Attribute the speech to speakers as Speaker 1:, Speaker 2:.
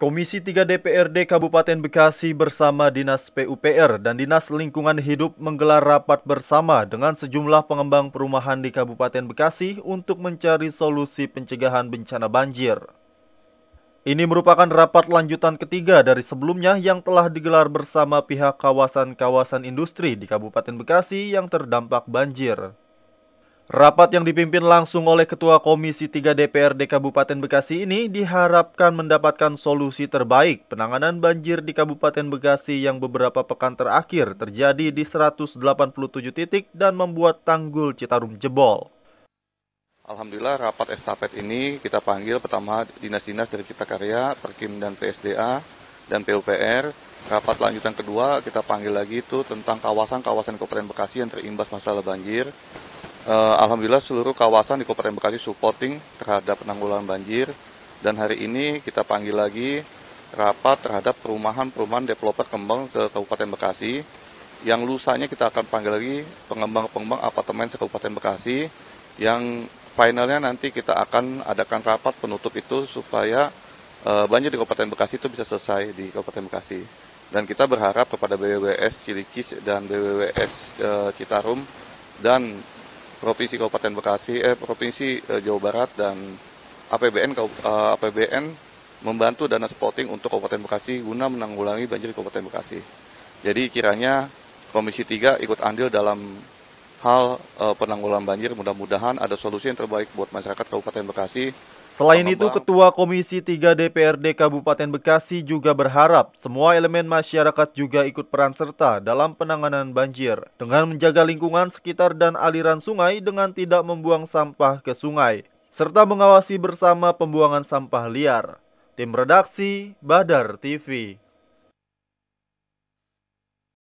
Speaker 1: Komisi 3 DPRD Kabupaten Bekasi bersama Dinas PUPR dan Dinas Lingkungan Hidup menggelar rapat bersama dengan sejumlah pengembang perumahan di Kabupaten Bekasi untuk mencari solusi pencegahan bencana banjir. Ini merupakan rapat lanjutan ketiga dari sebelumnya yang telah digelar bersama pihak kawasan-kawasan industri di Kabupaten Bekasi yang terdampak banjir. Rapat yang dipimpin langsung oleh Ketua Komisi 3 DPRD Kabupaten Bekasi ini diharapkan mendapatkan solusi terbaik penanganan banjir di Kabupaten Bekasi yang beberapa pekan terakhir terjadi di 187 titik dan membuat tanggul Citarum jebol.
Speaker 2: Alhamdulillah rapat estafet ini kita panggil pertama dinas-dinas dari Cipta Karya, Perkim dan PSDA dan PUPR. Rapat lanjutan kedua kita panggil lagi itu tentang kawasan-kawasan Kabupaten Bekasi yang terimbas masalah banjir uh, alhamdulillah seluruh kawasan di Kabupaten Bekasi supporting terhadap penanggulangan banjir dan hari ini kita panggil lagi rapat terhadap perumahan-perumahan developer kembang se Kabupaten Bekasi yang lusanya kita akan panggil lagi pengembang-pengembang apartemen se Kabupaten Bekasi yang finalnya nanti kita akan adakan rapat penutup itu supaya uh, banjir di Kabupaten Bekasi itu bisa selesai di Kabupaten Bekasi dan kita berharap kepada BWS Cilicis dan BWS uh, eh, Citarum dan Provinsi Kabupaten Bekasi, eh Provinsi eh, Jawa Barat dan APBN eh, APBN membantu dana spotting untuk Kabupaten Bekasi guna menanggulangi banjir di Kabupaten Bekasi. Jadi kiranya Komisi 3 ikut andil dalam hal e, eh, penanggulangan banjir. Mudah-mudahan ada solusi yang terbaik buat masyarakat Kabupaten
Speaker 1: Bekasi. Selain itu, Ketua Komisi 3 DPRD Kabupaten Bekasi juga berharap semua elemen masyarakat juga ikut peran serta dalam penanganan banjir dengan menjaga lingkungan sekitar dan aliran sungai dengan tidak membuang sampah ke sungai serta mengawasi bersama pembuangan sampah liar. Tim redaksi Badar TV